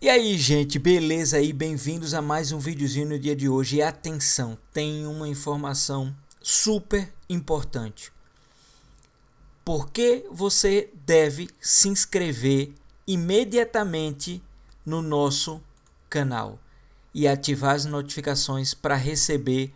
E aí gente, beleza aí? Bem-vindos a mais um videozinho no dia de hoje. E atenção, tem uma informação super importante. Por que você deve se inscrever imediatamente no nosso canal e ativar as notificações para receber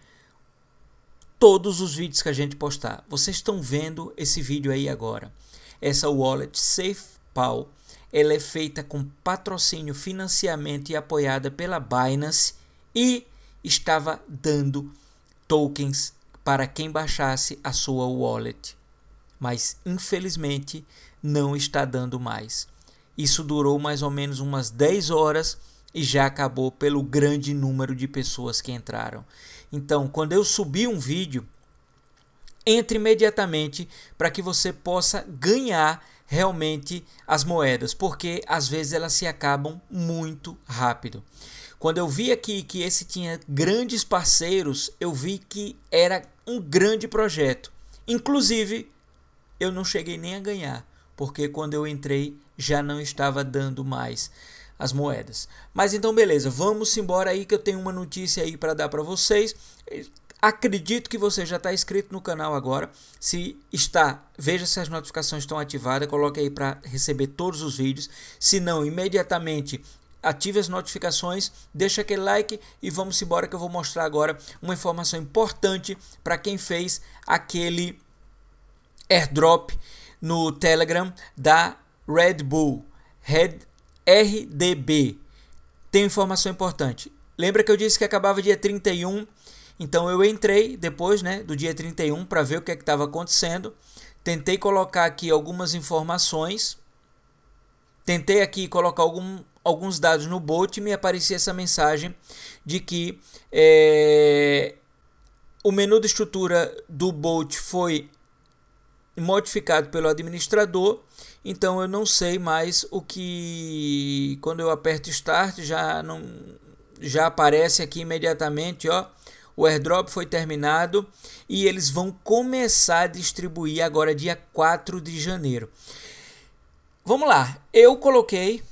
todos os vídeos que a gente postar. Vocês estão vendo esse vídeo aí agora. Essa wallet SafePal ela é feita com patrocínio, financiamento e apoiada pela Binance e estava dando tokens para quem baixasse a sua wallet. Mas infelizmente não está dando mais. Isso durou mais ou menos umas 10 horas e já acabou pelo grande número de pessoas que entraram. Então, quando eu subir um vídeo, entre imediatamente para que você possa ganhar realmente as moedas, porque às vezes elas se acabam muito rápido. Quando eu vi aqui que esse tinha grandes parceiros, eu vi que era um grande projeto. Inclusive, eu não cheguei nem a ganhar, porque quando eu entrei já não estava dando mais as moedas. Mas então beleza, vamos embora aí que eu tenho uma notícia aí para dar para vocês. Acredito que você já está inscrito no canal agora. Se está, veja se as notificações estão ativadas, coloque aí para receber todos os vídeos. Se não, imediatamente ative as notificações, deixa aquele like e vamos embora que eu vou mostrar agora uma informação importante para quem fez aquele airdrop no Telegram da Red Bull, Red RDB. Tem informação importante. Lembra que eu disse que acabava dia 31 então eu entrei depois né, do dia 31 para ver o que é estava acontecendo. Tentei colocar aqui algumas informações. Tentei aqui colocar algum, alguns dados no bot e me aparecia essa mensagem de que é, o menu de estrutura do Bolt foi modificado pelo administrador, então eu não sei mais o que quando eu aperto start já não já aparece aqui imediatamente, ó, o airdrop foi terminado e eles vão começar a distribuir agora dia 4 de janeiro. Vamos lá, eu coloquei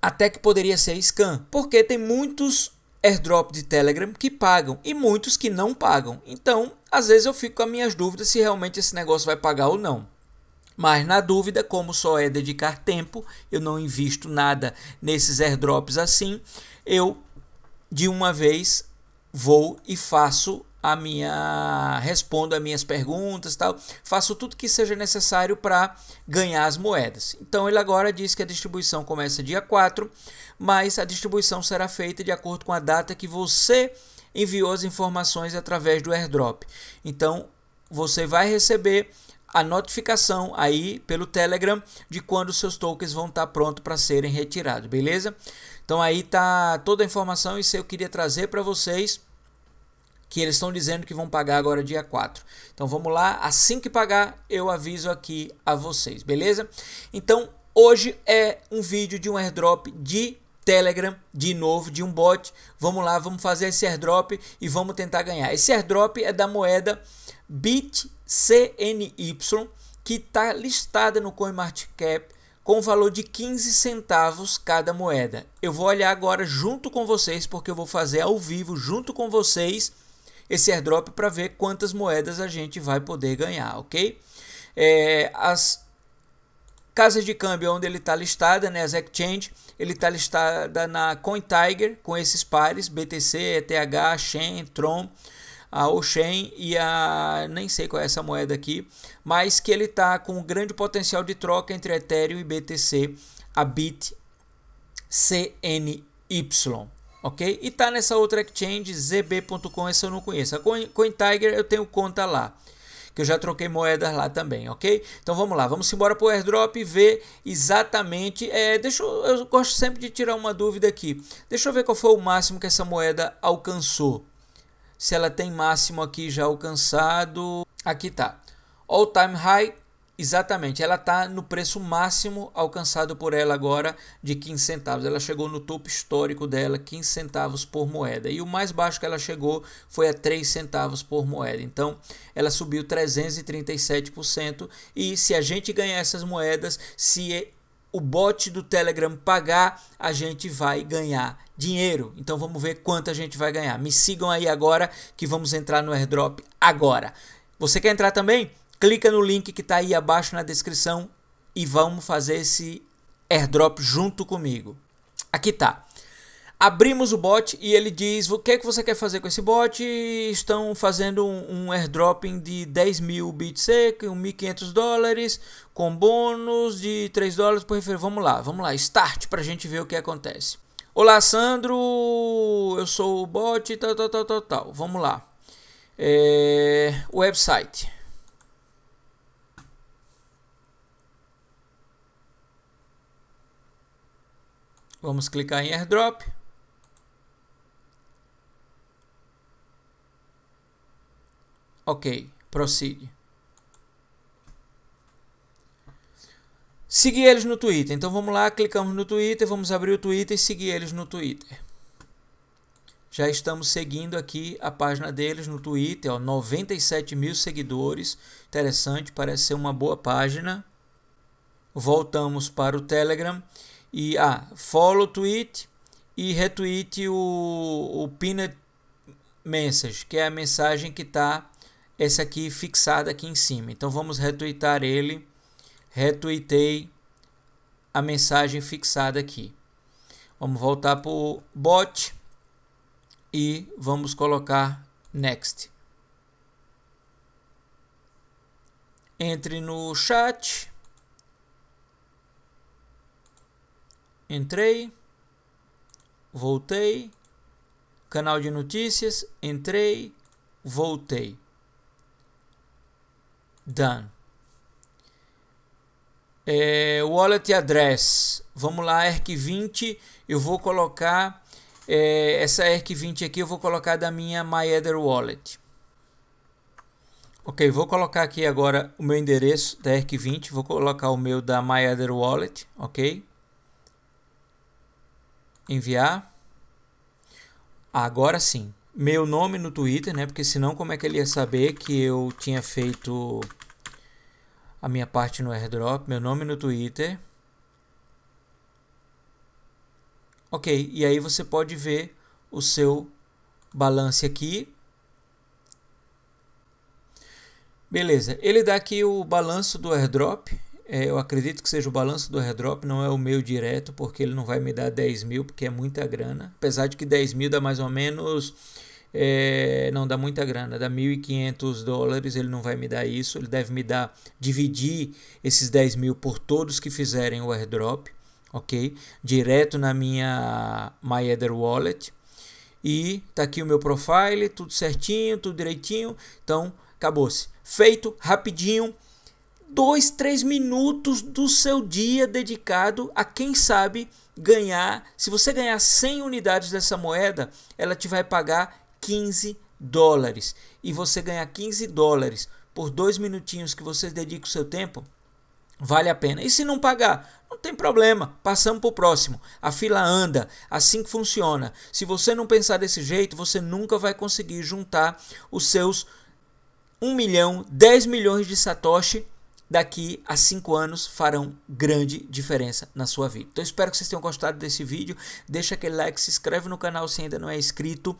até que poderia ser scan, porque tem muitos airdrop de Telegram que pagam e muitos que não pagam. Então, às vezes eu fico com as minhas dúvidas se realmente esse negócio vai pagar ou não. Mas na dúvida, como só é dedicar tempo, eu não invisto nada nesses airdrops assim, eu de uma vez vou e faço a minha respondo as minhas perguntas, tal, faço tudo que seja necessário para ganhar as moedas. Então ele agora diz que a distribuição começa dia 4, mas a distribuição será feita de acordo com a data que você enviou as informações através do airdrop. Então você vai receber a notificação aí pelo Telegram de quando seus tokens vão estar tá prontos para serem retirados, beleza? Então aí tá toda a informação e se eu queria trazer para vocês que eles estão dizendo que vão pagar agora dia 4. Então vamos lá, assim que pagar eu aviso aqui a vocês, beleza? Então hoje é um vídeo de um airdrop de Telegram, de novo, de um bot. Vamos lá, vamos fazer esse airdrop e vamos tentar ganhar. Esse airdrop é da moeda BitTorrent CNY, que está listada no CoinMarketCap com o valor de 15 centavos cada moeda. Eu vou olhar agora junto com vocês, porque eu vou fazer ao vivo junto com vocês esse airdrop para ver quantas moedas a gente vai poder ganhar, ok? É, as casas de câmbio onde ele está listada, né, as exchange, ele está listada na CoinTiger com esses pares, BTC, ETH, Shen, Tron, a Oxen e a nem sei qual é essa moeda aqui, mas que ele está com um grande potencial de troca entre Ethereum e BTC, a BitCNY, ok? E tá nessa outra exchange zb.com, essa eu não conheço. A CoinTiger eu tenho conta lá. Que eu já troquei moedas lá também, ok? Então vamos lá, vamos embora para o airdrop e ver exatamente. É, deixa eu, eu gosto sempre de tirar uma dúvida aqui. Deixa eu ver qual foi o máximo que essa moeda alcançou se ela tem máximo aqui já alcançado. Aqui tá. All time high, exatamente, ela tá no preço máximo alcançado por ela agora de 15 centavos. Ela chegou no topo histórico dela, 15 centavos por moeda. E o mais baixo que ela chegou foi a 3 centavos por moeda. Então, ela subiu 337% e se a gente ganhar essas moedas, se o bot do Telegram pagar, a gente vai ganhar dinheiro. Então vamos ver quanto a gente vai ganhar. Me sigam aí agora que vamos entrar no airdrop agora. Você quer entrar também? Clica no link que está aí abaixo na descrição e vamos fazer esse airdrop junto comigo. Aqui tá abrimos o bot e ele diz o que, é que você quer fazer com esse bot estão fazendo um, um airdropping de 10 mil BTC, 1.500 dólares com bônus de 3 dólares por referência, vamos lá, vamos lá, start para a gente ver o que acontece Olá Sandro, eu sou o bot, tal, tal, tal, tal, tal. vamos lá é, website Vamos clicar em airdrop Ok, prossegue. Seguir eles no Twitter. Então vamos lá, clicamos no Twitter, vamos abrir o Twitter e seguir eles no Twitter. Já estamos seguindo aqui a página deles no Twitter, ó, 97 mil seguidores. Interessante, parece ser uma boa página. Voltamos para o Telegram e ah, follow tweet e retweet o, o pinned message, que é a mensagem que está esse aqui fixado aqui em cima. Então vamos retweetar ele. Retuitei a mensagem fixada aqui. Vamos voltar para o bot e vamos colocar next. Entre no chat. Entrei. Voltei. Canal de notícias. Entrei. Voltei done. É, wallet address. Vamos lá, ERC20. Eu vou colocar é, essa ERC20 aqui. Eu vou colocar da minha MyEther Wallet. Ok, vou colocar aqui agora o meu endereço da ERC20. Vou colocar o meu da MyEther Wallet. Ok. Enviar. Agora sim meu nome no Twitter, né? Porque senão como é que ele ia saber que eu tinha feito a minha parte no airdrop, meu nome no Twitter. Ok, e aí você pode ver o seu balance aqui. Beleza, ele dá aqui o balanço do airdrop é, eu acredito que seja o balanço do airdrop, não é o meu direto, porque ele não vai me dar 10 mil, porque é muita grana. Apesar de que 10 mil dá mais ou menos. É, não dá muita grana, dá 1.500 dólares, ele não vai me dar isso, ele deve me dar, dividir esses 10 mil por todos que fizerem o airdrop, ok? Direto na minha MyEther Wallet, e tá aqui o meu profile, tudo certinho, tudo direitinho, então acabou-se. Feito, rapidinho, dois, três minutos do seu dia dedicado a quem sabe ganhar. Se você ganhar 100 unidades dessa moeda, ela te vai pagar 15 dólares. E você ganhar 15 dólares por dois minutinhos que você dedica o seu tempo, vale a pena. E se não pagar, não tem problema, passamos para o próximo. A fila anda, assim que funciona. Se você não pensar desse jeito, você nunca vai conseguir juntar os seus 1 milhão, 10 milhões de satoshi daqui a cinco anos farão grande diferença na sua vida. Então espero que vocês tenham gostado desse vídeo. Deixa aquele like, se inscreve no canal se ainda não é inscrito.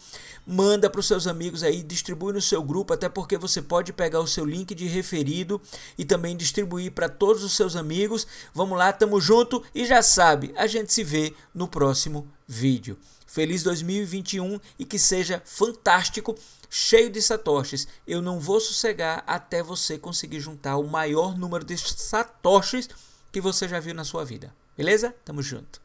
Manda para os seus amigos aí, distribui no seu grupo, até porque você pode pegar o seu link de referido e também distribuir para todos os seus amigos. Vamos lá, tamo junto e já sabe, a gente se vê no próximo vídeo. Feliz 2021 e que seja fantástico, cheio de satoshis. Eu não vou sossegar até você conseguir juntar o maior número de satoshis que você já viu na sua vida. Beleza? Tamo junto.